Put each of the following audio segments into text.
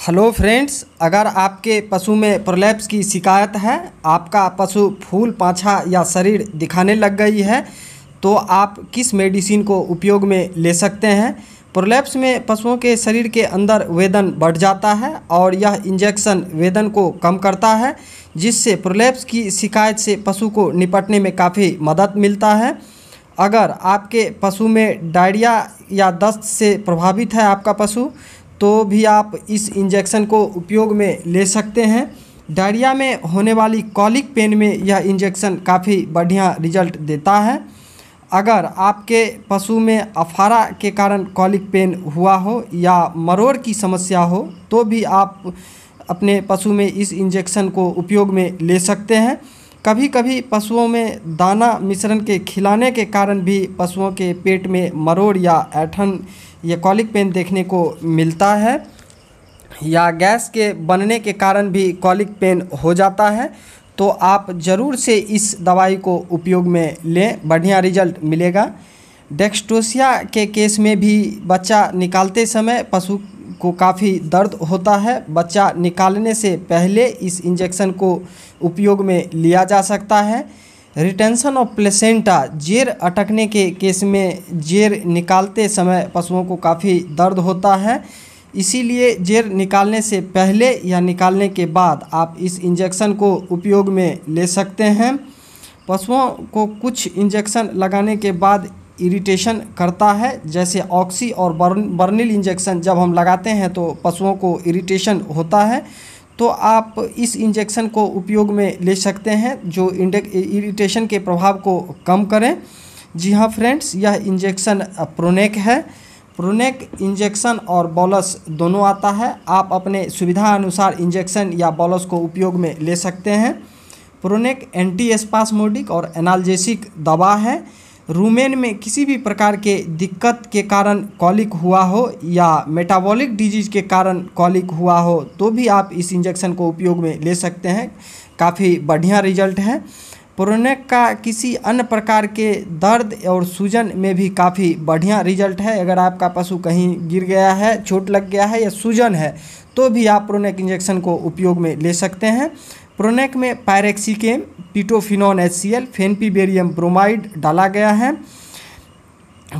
hello friends अगर आपके पशु में प्रोलैप्स की शिकायत है आपका पशु फूल पाछा या शरीर दिखाने लग गई है तो आप किस मेडिसिन को उपयोग में ले सकते हैं प्रोलैप्स में पशुओं के शरीर के अंदर वेदन बढ़ जाता है और यह इंजेक्शन वेदन को कम करता है जिससे प्रोलैप्स की शिकायत से पशु को निपटने में काफ़ी मदद मिलता है अगर आपके पशु में डायरिया या दस्त से प्रभावित है आपका पशु तो भी आप इस इंजेक्शन को उपयोग में ले सकते हैं डायरिया में होने वाली कॉलिक पेन में यह इंजेक्शन काफ़ी बढ़िया रिजल्ट देता है अगर आपके पशु में अफारा के कारण कॉलिक पेन हुआ हो या मरोड़ की समस्या हो तो भी आप अपने पशु में इस इंजेक्शन को उपयोग में ले सकते हैं कभी कभी पशुओं में दाना मिश्रण के खिलाने के कारण भी पशुओं के पेट में मरोड़ या ऐठन ये कॉलिक पेन देखने को मिलता है या गैस के बनने के कारण भी कॉलिक पेन हो जाता है तो आप ज़रूर से इस दवाई को उपयोग में लें बढ़िया रिजल्ट मिलेगा डेक्सटोसिया के केस में भी बच्चा निकालते समय पशु को काफ़ी दर्द होता है बच्चा निकालने से पहले इस इंजेक्शन को उपयोग में लिया जा सकता है रिटेंशन ऑफ प्लेसेंटा जेर अटकने के केस में जेर निकालते समय पशुओं को काफ़ी दर्द होता है इसीलिए जेर निकालने से पहले या निकालने के बाद आप इस इंजेक्शन को उपयोग में ले सकते हैं पशुओं को कुछ इंजेक्शन लगाने के बाद इरिटेशन करता है जैसे ऑक्सी और बर्न बर्निल इंजेक्शन जब हम लगाते हैं तो पशुओं को इरिटेशन होता है तो आप इस इंजेक्शन को उपयोग में ले सकते हैं जो इरिटेशन के प्रभाव को कम करें जी हाँ फ्रेंड्स यह इंजेक्शन प्रोनेक है प्रोनेक इंजेक्शन और बॉलस दोनों आता है आप अपने सुविधा अनुसार इंजेक्शन या बॉलस को उपयोग में ले सकते हैं प्रोनेक एंटी एस्पासमोडिक और एनाल्जेसिक दवा है रूमेन में किसी भी प्रकार के दिक्कत के कारण कॉलिक हुआ हो या मेटाबॉलिक डिजीज के कारण कॉलिक हुआ हो तो भी आप इस इंजेक्शन को उपयोग में ले सकते हैं काफ़ी बढ़िया रिजल्ट है प्रोनेक का किसी अन्य प्रकार के दर्द और सूजन में भी काफ़ी बढ़िया रिजल्ट है अगर आपका पशु कहीं गिर गया है चोट लग गया है या सूजन है तो भी आप प्रोनेक इंजेक्शन को उपयोग में ले सकते हैं प्रोनेक में पायरेक्सिकेम pitofenone H C L fenpiverinium bromide डाला गया है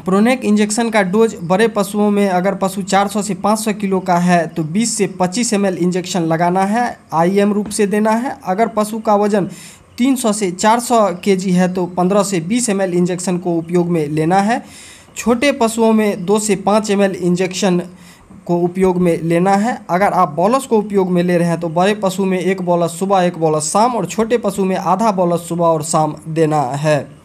प्रोनेक इंजेक्शन का डोज बड़े पशुओं में अगर पशु 400 से 500 किलो का है तो 20 से 25 एम इंजेक्शन लगाना है आईएम रूप से देना है अगर पशु का वजन 300 से 400 केजी है तो 15 से 20 एम इंजेक्शन को उपयोग में लेना है छोटे पशुओं में 2 से 5 एम इंजेक्शन को उपयोग में लेना है अगर आप बॉलस को उपयोग में ले रहे हैं तो बड़े पशु में एक बॉलस सुबह एक बॉलस शाम और छोटे पशु में आधा बॉलस सुबह और शाम देना है